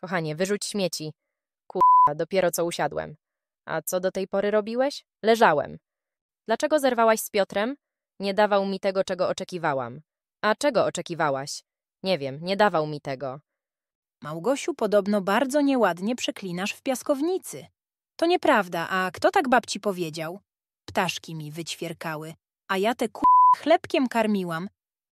Kochanie, wyrzuć śmieci. Kurwa, dopiero co usiadłem. A co do tej pory robiłeś? Leżałem. Dlaczego zerwałaś z Piotrem? Nie dawał mi tego, czego oczekiwałam. A czego oczekiwałaś? Nie wiem, nie dawał mi tego. Małgosiu, podobno bardzo nieładnie przeklinasz w piaskownicy. To nieprawda, a kto tak babci powiedział? Ptaszki mi wyćwierkały, a ja te ku... chlebkiem karmiłam,